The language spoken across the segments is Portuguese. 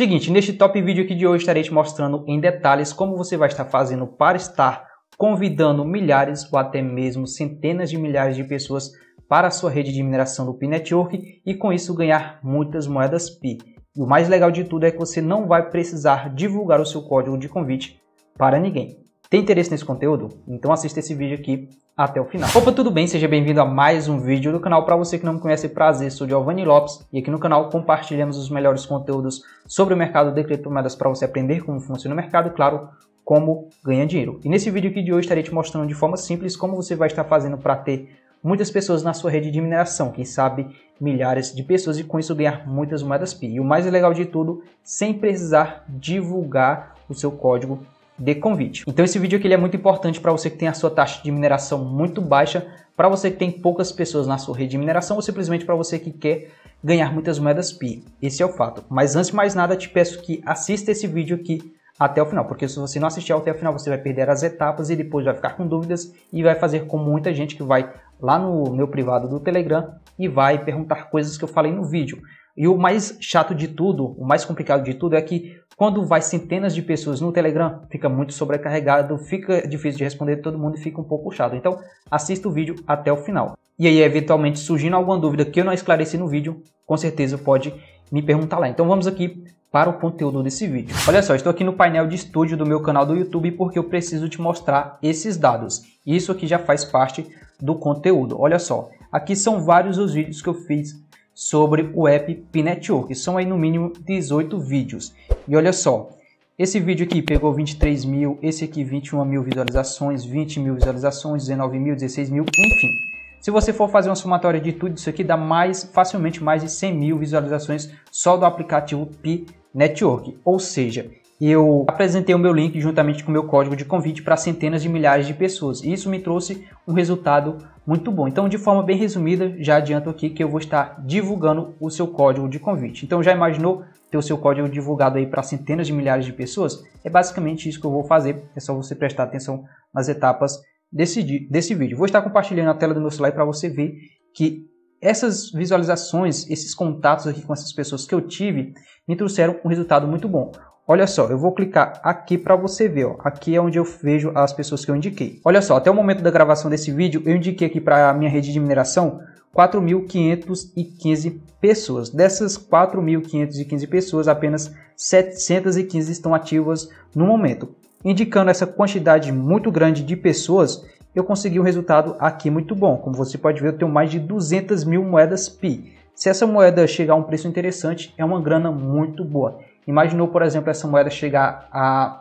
Seguinte, neste top vídeo aqui de hoje estarei te mostrando em detalhes como você vai estar fazendo para estar convidando milhares ou até mesmo centenas de milhares de pessoas para a sua rede de mineração do Pi Network e com isso ganhar muitas moedas Pi. E o mais legal de tudo é que você não vai precisar divulgar o seu código de convite para ninguém. Tem interesse nesse conteúdo? Então assista esse vídeo aqui até o final. Opa, tudo bem? Seja bem-vindo a mais um vídeo do canal. Para você que não me conhece, prazer, sou Giovanni Lopes e aqui no canal compartilhamos os melhores conteúdos sobre o mercado de criptomoedas para você aprender como funciona o mercado e, claro, como ganhar dinheiro. E nesse vídeo aqui de hoje estarei te mostrando de forma simples como você vai estar fazendo para ter muitas pessoas na sua rede de mineração, quem sabe milhares de pessoas e com isso ganhar muitas moedas pi. E o mais legal de tudo, sem precisar divulgar o seu código de convite. Então esse vídeo aqui ele é muito importante para você que tem a sua taxa de mineração muito baixa, para você que tem poucas pessoas na sua rede de mineração ou simplesmente para você que quer ganhar muitas moedas pi. Esse é o fato. Mas antes de mais nada, te peço que assista esse vídeo aqui até o final, porque se você não assistir até o final, você vai perder as etapas e depois vai ficar com dúvidas e vai fazer com muita gente que vai lá no meu privado do Telegram e vai perguntar coisas que eu falei no vídeo. E o mais chato de tudo, o mais complicado de tudo é que quando vai centenas de pessoas no Telegram, fica muito sobrecarregado, fica difícil de responder todo mundo e fica um pouco chato. Então, assista o vídeo até o final. E aí, eventualmente, surgindo alguma dúvida que eu não esclareci no vídeo, com certeza pode me perguntar lá. Então, vamos aqui para o conteúdo desse vídeo. Olha só, estou aqui no painel de estúdio do meu canal do YouTube porque eu preciso te mostrar esses dados. Isso aqui já faz parte do conteúdo. Olha só, aqui são vários os vídeos que eu fiz sobre o app Pinetwork. São aí no mínimo 18 vídeos. E olha só, esse vídeo aqui pegou 23 mil, esse aqui 21 mil visualizações, 20 mil visualizações, 19 mil, 16 mil, enfim. Se você for fazer uma somatória de tudo isso aqui, dá mais facilmente mais de 100 mil visualizações só do aplicativo P Network. Ou seja, eu apresentei o meu link juntamente com o meu código de convite para centenas de milhares de pessoas. E isso me trouxe um resultado muito bom. Então, de forma bem resumida, já adianto aqui que eu vou estar divulgando o seu código de convite. Então, já imaginou ter o seu código divulgado aí para centenas de milhares de pessoas? É basicamente isso que eu vou fazer. É só você prestar atenção nas etapas desse, desse vídeo. Vou estar compartilhando a tela do meu celular para você ver que essas visualizações, esses contatos aqui com essas pessoas que eu tive, me trouxeram um resultado muito bom. Olha só, eu vou clicar aqui para você ver, ó. aqui é onde eu vejo as pessoas que eu indiquei. Olha só, até o momento da gravação desse vídeo, eu indiquei aqui para a minha rede de mineração 4.515 pessoas. Dessas 4.515 pessoas, apenas 715 estão ativas no momento. Indicando essa quantidade muito grande de pessoas, eu consegui um resultado aqui muito bom. Como você pode ver, eu tenho mais de 200 mil moedas PI. Se essa moeda chegar a um preço interessante, é uma grana muito boa. Imaginou, por exemplo, essa moeda chegar a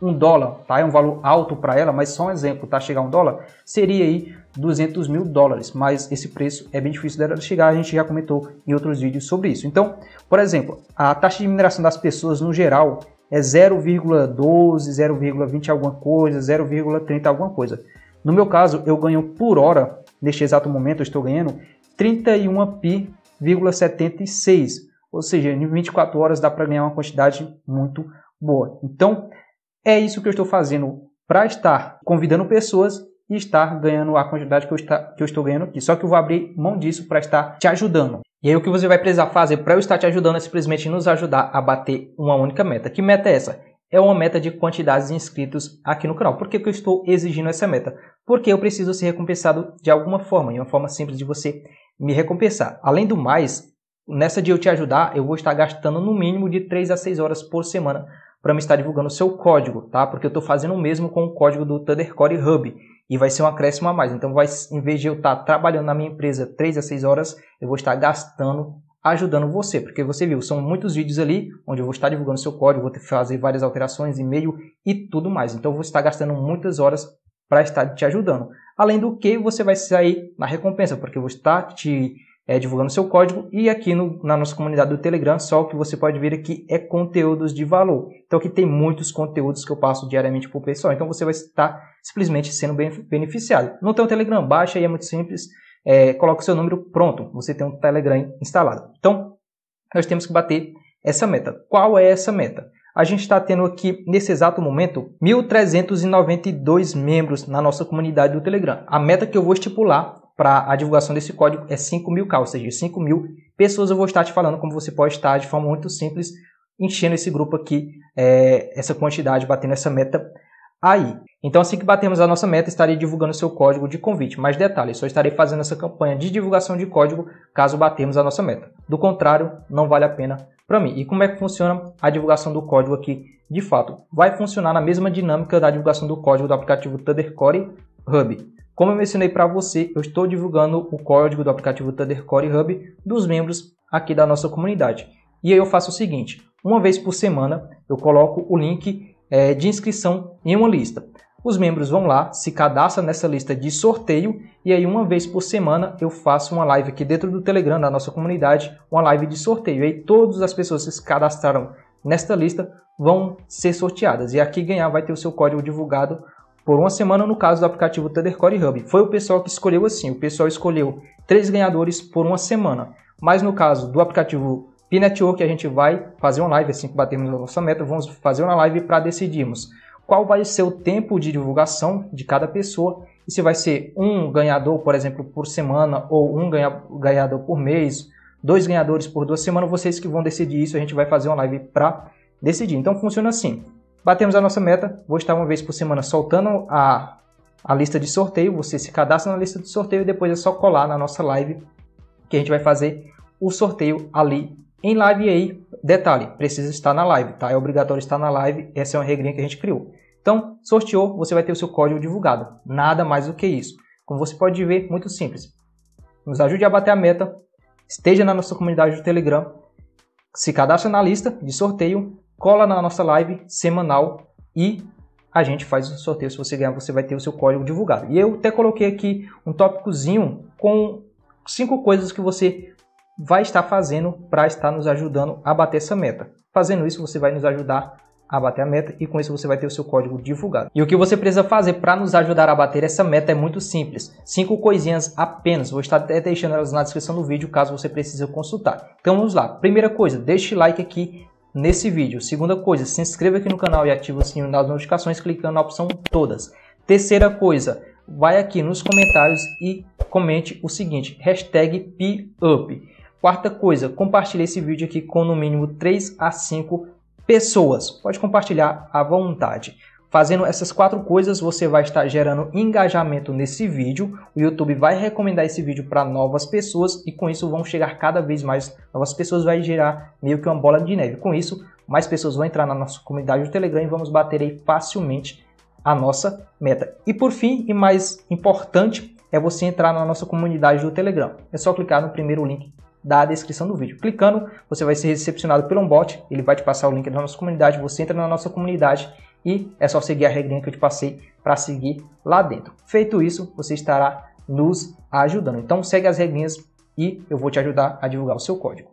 um dólar, tá? É um valor alto para ela, mas só um exemplo, tá? Chegar a um dólar seria aí 200 mil dólares, mas esse preço é bem difícil dela chegar, a gente já comentou em outros vídeos sobre isso. Então, por exemplo, a taxa de mineração das pessoas no geral é 0,12, 0,20 alguma coisa, 0,30 alguma coisa. No meu caso, eu ganho por hora, neste exato momento eu estou ganhando 31 pi,76, ou seja, em 24 horas dá para ganhar uma quantidade muito boa. Então, é isso que eu estou fazendo para estar convidando pessoas e estar ganhando a quantidade que eu, está, que eu estou ganhando aqui. Só que eu vou abrir mão disso para estar te ajudando. E aí o que você vai precisar fazer para eu estar te ajudando é simplesmente nos ajudar a bater uma única meta. Que meta é essa? É uma meta de quantidades de inscritos aqui no canal. Por que, que eu estou exigindo essa meta? Porque eu preciso ser recompensado de alguma forma, e uma forma simples de você me recompensar. Além do mais, nessa de eu te ajudar, eu vou estar gastando no mínimo de 3 a 6 horas por semana para me estar divulgando o seu código, tá? Porque eu estou fazendo o mesmo com o código do Thundercore Hub e vai ser um acréscimo a mais. Então, vai, em vez de eu estar tá trabalhando na minha empresa 3 a 6 horas, eu vou estar gastando ajudando você, porque você viu, são muitos vídeos ali onde eu vou estar divulgando seu código, vou fazer várias alterações, e-mail e tudo mais. Então, eu vou estar gastando muitas horas para estar te ajudando. Além do que, você vai sair na recompensa, porque eu vou estar te é, divulgando seu código. E aqui no, na nossa comunidade do Telegram, só o que você pode ver aqui é conteúdos de valor. Então aqui tem muitos conteúdos que eu passo diariamente para o pessoal. Então você vai estar simplesmente sendo beneficiado. Não tem o Telegram, baixa aí, é muito simples. É, coloca o seu número, pronto, você tem um Telegram instalado. Então, nós temos que bater essa meta. Qual é essa meta? A gente está tendo aqui, nesse exato momento, 1.392 membros na nossa comunidade do Telegram. A meta que eu vou estipular para a divulgação desse código é 5 mil cal, ou seja, 5 mil pessoas eu vou estar te falando como você pode estar de forma muito simples enchendo esse grupo aqui, é, essa quantidade, batendo essa meta aí. Então assim que batermos a nossa meta, estarei divulgando o seu código de convite. Mais detalhes, só estarei fazendo essa campanha de divulgação de código caso batermos a nossa meta. Do contrário, não vale a pena para mim. E como é que funciona a divulgação do código aqui de fato? Vai funcionar na mesma dinâmica da divulgação do código do aplicativo Thundercore Hub. Como eu mencionei para você, eu estou divulgando o código do aplicativo Thundercore Hub dos membros aqui da nossa comunidade. E aí eu faço o seguinte, uma vez por semana eu coloco o link é, de inscrição em uma lista. Os membros vão lá, se cadastram nessa lista de sorteio e aí uma vez por semana eu faço uma live aqui dentro do Telegram da nossa comunidade, uma live de sorteio. E aí todas as pessoas que se cadastraram nesta lista vão ser sorteadas e aqui ganhar vai ter o seu código divulgado por uma semana no caso do aplicativo ThunderCore Hub. Foi o pessoal que escolheu assim, o pessoal escolheu três ganhadores por uma semana. Mas no caso do aplicativo P-Network, a gente vai fazer uma live, assim que batermos a nossa meta, vamos fazer uma live para decidirmos qual vai ser o tempo de divulgação de cada pessoa e se vai ser um ganhador, por exemplo, por semana ou um ganhador por mês, dois ganhadores por duas semanas, vocês que vão decidir isso, a gente vai fazer uma live para decidir. Então funciona assim. Batemos a nossa meta, vou estar uma vez por semana soltando a, a lista de sorteio, você se cadastra na lista de sorteio e depois é só colar na nossa live que a gente vai fazer o sorteio ali em live. E aí, detalhe, precisa estar na live, tá? É obrigatório estar na live, essa é uma regrinha que a gente criou. Então, sorteou, você vai ter o seu código divulgado, nada mais do que isso. Como você pode ver, muito simples. Nos ajude a bater a meta, esteja na nossa comunidade do Telegram, se cadastre na lista de sorteio cola na nossa live semanal e a gente faz um sorteio. Se você ganhar, você vai ter o seu código divulgado. E eu até coloquei aqui um tópicozinho com cinco coisas que você vai estar fazendo para estar nos ajudando a bater essa meta. Fazendo isso, você vai nos ajudar a bater a meta e com isso você vai ter o seu código divulgado. E o que você precisa fazer para nos ajudar a bater essa meta é muito simples. Cinco coisinhas apenas. Vou estar deixando elas na descrição do vídeo caso você precise consultar. Então vamos lá. Primeira coisa, deixe like aqui nesse vídeo. Segunda coisa, se inscreva aqui no canal e ative o sininho das notificações clicando na opção todas. Terceira coisa, vai aqui nos comentários e comente o seguinte, hashtag PUP. Quarta coisa, compartilhe esse vídeo aqui com no mínimo 3 a 5 pessoas. Pode compartilhar à vontade. Fazendo essas quatro coisas, você vai estar gerando engajamento nesse vídeo. O YouTube vai recomendar esse vídeo para novas pessoas e com isso vão chegar cada vez mais novas pessoas, vai gerar meio que uma bola de neve. Com isso, mais pessoas vão entrar na nossa comunidade do Telegram e vamos bater aí facilmente a nossa meta. E por fim, e mais importante, é você entrar na nossa comunidade do Telegram. É só clicar no primeiro link da descrição do vídeo. Clicando, você vai ser recepcionado pelo um bot, ele vai te passar o link da nossa comunidade, você entra na nossa comunidade e é só seguir a regrinha que eu te passei para seguir lá dentro. Feito isso, você estará nos ajudando. Então segue as regrinhas e eu vou te ajudar a divulgar o seu código.